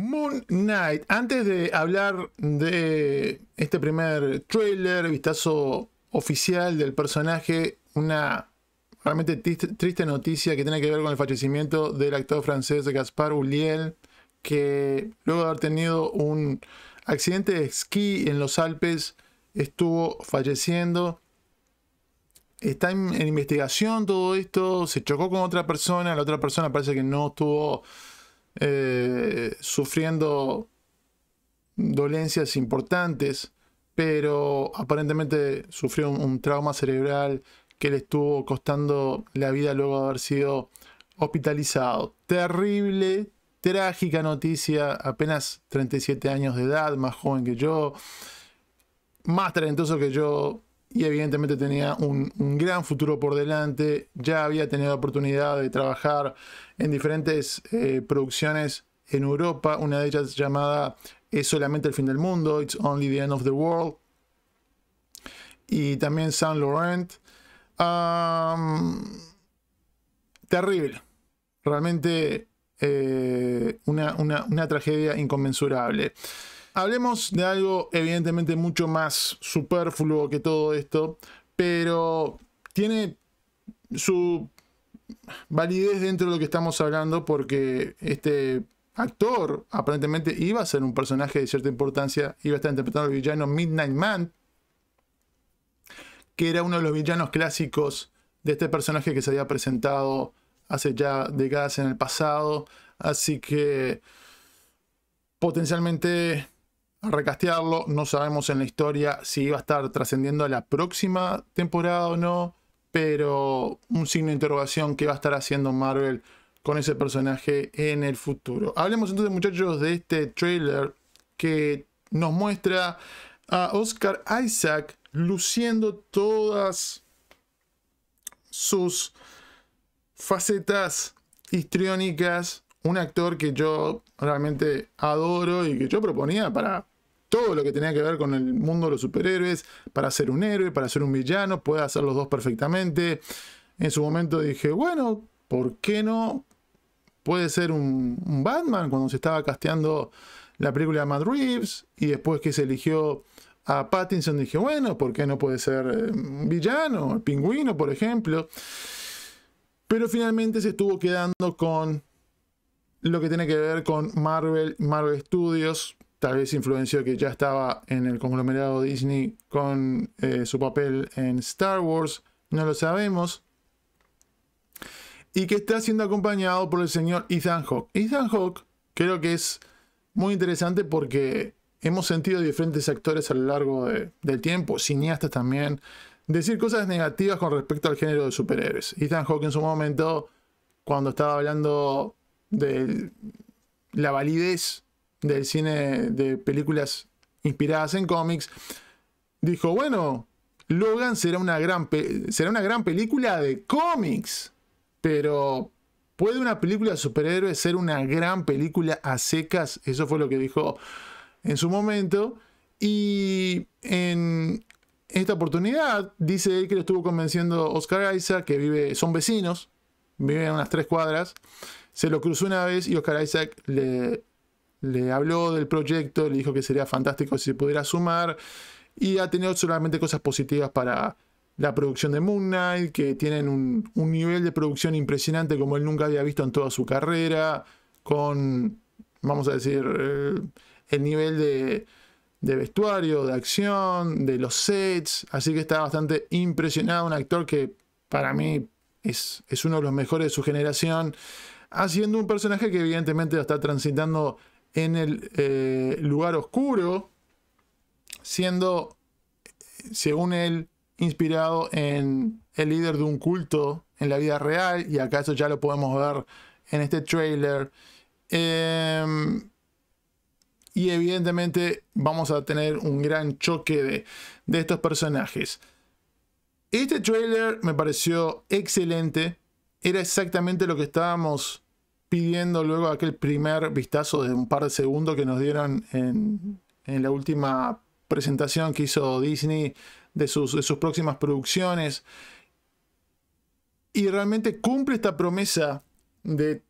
Moon Knight, antes de hablar de este primer trailer, vistazo oficial del personaje, una realmente triste noticia que tiene que ver con el fallecimiento del actor francés Gaspar Ulliel, que luego de haber tenido un accidente de esquí en los Alpes estuvo falleciendo. Está en, en investigación todo esto, se chocó con otra persona, la otra persona parece que no estuvo eh, sufriendo dolencias importantes, pero aparentemente sufrió un, un, trauma cerebral que le estuvo costando la vida luego de haber sido hospitalizado. Terrible, trágica noticia, apenas 37 años de edad, más joven que yo, más talentoso que yo, y evidentemente tenía un, gran futuro por delante. Ya había tenido oportunidad de trabajar en diferentes eh, producciones en Europa, una de ellas llamada Es solamente el fin del mundo, It's Only the End of the World, y también Saint Laurent. terrible, realmente eh, una, una tragedia inconmensurable. Hablemos de algo evidentemente mucho más superfluo que todo esto, pero tiene su validez dentro de lo que estamos hablando porque este actor aparentemente iba a ser un personaje de cierta importancia, iba a estar interpretando al villano Midnight Man, que era uno de los villanos clásicos de este personaje que se había presentado hace ya décadas en el pasado, así que potencialmente a recastearlo. No sabemos en la historia si iba a estar trascendiendo a la próxima temporada o no, pero un signo de interrogación que va a estar haciendo Marvel con ese personaje en el futuro. Hablemos entonces muchachos de este trailer que nos muestra a Oscar Isaac luciendo todas sus facetas histriónicas. Un actor que yo realmente adoro y que yo proponía para todo lo que tenía que ver con el mundo de los superhéroes, para ser un héroe, para ser un villano, puede hacer los dos perfectamente. En su momento dije, bueno, ¿por qué no? Puede ser un, Batman cuando se estaba casteando la película de Matt Reeves y después que se eligió a Pattinson dije, bueno, ¿por qué no puede ser eh, un villano? El pingüino, por ejemplo. Pero finalmente se estuvo quedando con lo que tiene que ver con Marvel, Marvel Studios, tal vez influenció que ya estaba en el conglomerado Disney con eh, su papel en Star Wars, no lo sabemos. Y que está siendo acompañado por el señor Ethan Hawke. Ethan Hawke creo que es muy interesante porque hemos sentido diferentes actores a lo largo del tiempo, cineastas también, decir cosas negativas con respecto al género de superhéroes. Ethan Hawke en su momento, cuando estaba hablando de la validez del cine de películas inspiradas en cómics, dijo, bueno, Logan será una gran, será una gran película de cómics, pero ¿puede una película de superhéroes ser una gran película a secas? Eso fue lo que dijo en su momento. Y en esta oportunidad dice él que lo estuvo convenciendo Oscar Isaac, que vive, son vecinos, viven a unas tres cuadras. Se lo cruzó una vez y Oscar Isaac le, le habló del proyecto, le dijo que sería fantástico si se pudiera sumar y ha tenido solamente cosas positivas para la producción de Moon Knight, que tienen un, nivel de producción impresionante como él nunca había visto en toda su carrera, con, vamos a decir, eh, el, nivel de, vestuario, de acción, de los sets, así que está bastante impresionado, un actor que para mí es, es, uno de los mejores de su generación, haciendo un personaje que evidentemente lo está transitando en el eh, lugar oscuro, siendo, según él, inspirado en el líder de un culto en la vida real, y acaso ya lo podemos ver en este trailer. Em, y evidentemente vamos a tener un gran choque de, de estos personajes. Este trailer me pareció excelente. Era exactamente lo que estábamos pidiendo luego aquel primer vistazo de un par de segundos que nos dieron en, la última presentación que hizo Disney de de sus próximas producciones. Y realmente cumple esta promesa de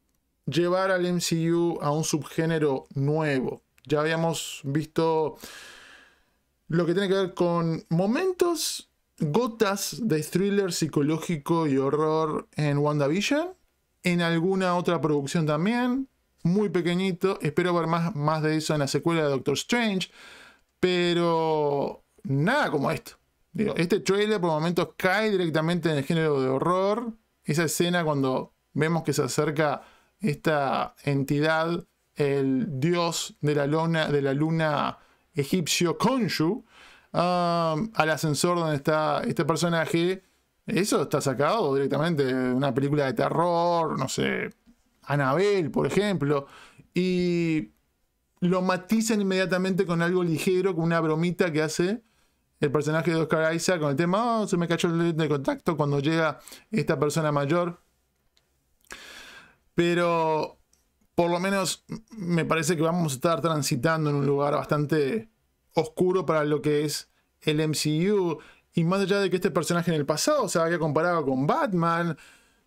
llevar al MCU a un subgénero nuevo. Ya habíamos visto lo que tiene que ver con momentos, gotas de thriller psicológico y horror en WandaVision en alguna otra producción también, muy pequeñito. Espero ver más, más de eso en la secuela de Doctor Strange, pero nada como esto. este trailer por momentos cae directamente en el género de horror. Esa escena cuando vemos que se acerca esta entidad, el dios de la, de la luna egipcio konshu um, al ascensor donde está este personaje eso está sacado directamente de una película de terror, no sé, Anabel, por ejemplo, y lo matizan inmediatamente con algo ligero, con una bromita que hace el personaje de Oscar Isaac con el tema, oh, se me cayó el lente de contacto cuando llega esta persona mayor. Pero por lo menos me parece que vamos a estar transitando en un lugar bastante oscuro para lo que es el MCU y más allá de que este personaje en el pasado se había comparado con Batman,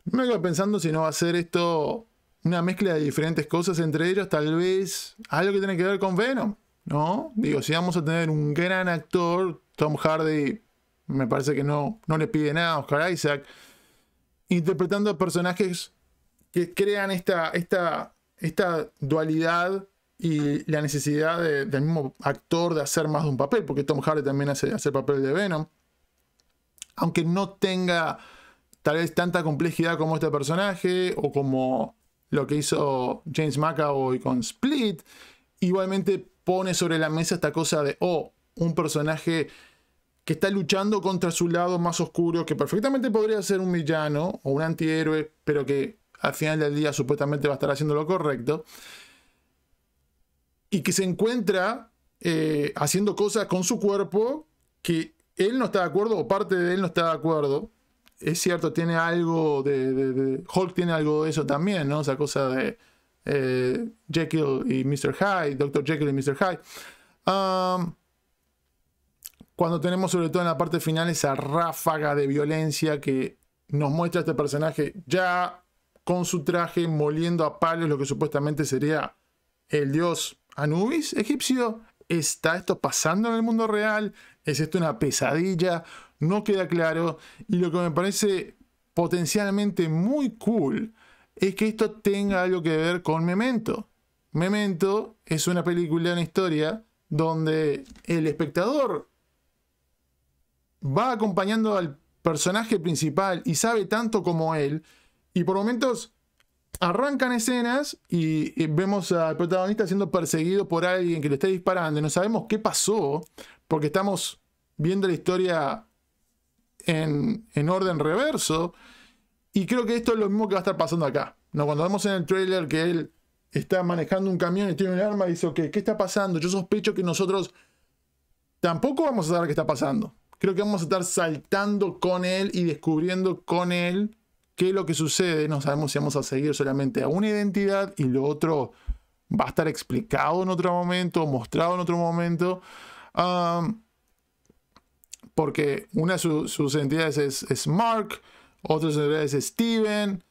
me quedo pensando si no va a ser esto una mezcla de diferentes cosas, entre ellos tal vez algo que tiene que ver con Venom, ¿no? Digo, si vamos a tener un gran actor, Tom Hardy, me parece que no, no le pide nada a Oscar Isaac, interpretando personajes que crean esta, esta, esta dualidad y la necesidad del mismo actor de hacer más de un papel, porque Tom Hardy también hace, hace papel de Venom aunque no tenga tal vez tanta complejidad como este personaje o como lo que hizo James McAvoy con Split, igualmente pone sobre la mesa esta cosa de, oh, un personaje que está luchando contra su lado más oscuro, que perfectamente podría ser un villano o un antihéroe, pero que al final del día supuestamente va a estar haciendo lo correcto, y que se encuentra eh, haciendo cosas con su cuerpo que él no está de acuerdo o parte de él no está de acuerdo. Es cierto, tiene algo de, Hulk tiene algo de eso también, ¿no? Esa cosa de eh, Jekyll y Mr. Hyde, Dr. Jekyll y Mr. Hyde. cuando tenemos sobre todo en la parte final esa ráfaga de violencia que nos muestra este personaje ya con su traje moliendo a palos lo que supuestamente sería el dios Anubis egipcio. ¿Está esto pasando en el mundo real? ¿Es esto una pesadilla? No queda claro. Y lo que me parece potencialmente muy cool es que esto tenga algo que ver con Memento. Memento es una película, una historia, donde el espectador va acompañando al personaje principal y sabe tanto como él. Y por momentos arrancan escenas y vemos al protagonista siendo perseguido por alguien que le está disparando y no sabemos qué pasó, porque estamos viendo la historia en, en, orden reverso. Y creo que esto es lo mismo que va a estar pasando acá. ¿no? Cuando vemos en el trailer que él está manejando un camión y tiene un arma, y dice, ok, ¿qué está pasando? Yo sospecho que nosotros tampoco vamos a saber qué está pasando. Creo que vamos a estar saltando con él y descubriendo con él qué es lo que sucede. No sabemos si vamos a seguir solamente a una identidad y lo otro va a estar explicado en otro momento, mostrado en otro momento porque una de sus entidades es, Mark, otra de sus entidades es Steven.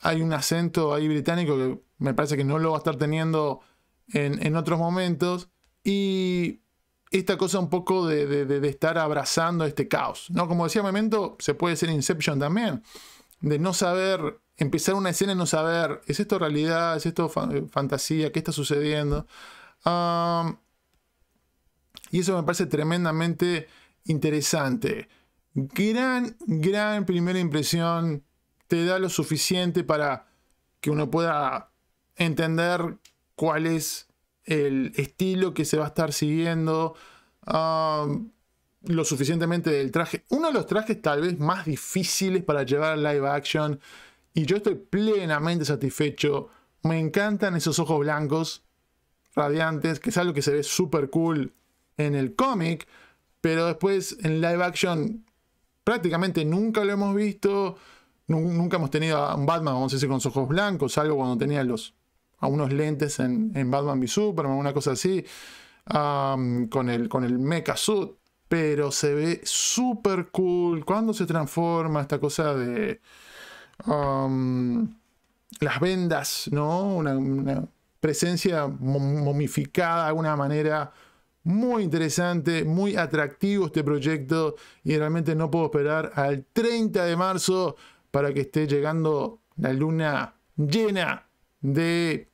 Hay un acento ahí británico que me parece que no lo va a estar teniendo en, otros momentos. Y esta cosa un poco de, estar abrazando este caos. ¿no? Como decía Memento, se puede ser Inception también. De no saber, empezar una escena y no saber, ¿es esto realidad? ¿Es esto eh, fantasía? ¿Qué está sucediendo? Y eso me parece tremendamente interesante. Gran, gran primera impresión. Te da lo suficiente para que uno pueda entender cuál es el estilo que se va a estar siguiendo. Um, lo suficientemente del traje. Uno de los trajes tal vez más difíciles para llevar live action. Y yo estoy plenamente satisfecho. Me encantan esos ojos blancos, radiantes, que es algo que se ve súper cool en el cómic, pero después en live action prácticamente nunca lo hemos visto. Nunca hemos tenido a un Batman, vamos a decir, con los ojos blancos, salvo cuando tenía los, a unos lentes en, en Batman v Superman, una cosa así, con, el, con el mecha suit. Pero se ve súper cool. Cuando se transforma esta cosa de las vendas, ¿no? Una, una presencia momificada de alguna manera muy interesante, muy atractivo este proyecto y realmente no puedo esperar al 30 de marzo para que esté llegando la luna llena de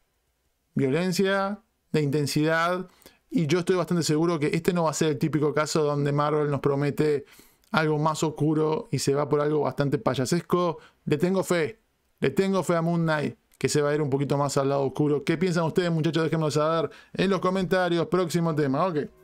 violencia, de intensidad y yo estoy bastante seguro que este no va a ser el típico caso donde Marvel nos promete algo más oscuro y se va por algo bastante payasesco. Le tengo fe, le tengo fe a Moon Knight que se va a ir un poquito más al lado oscuro. ¿Qué piensan ustedes, muchachos? Déjenmelo saber en los comentarios. Próximo tema, ok.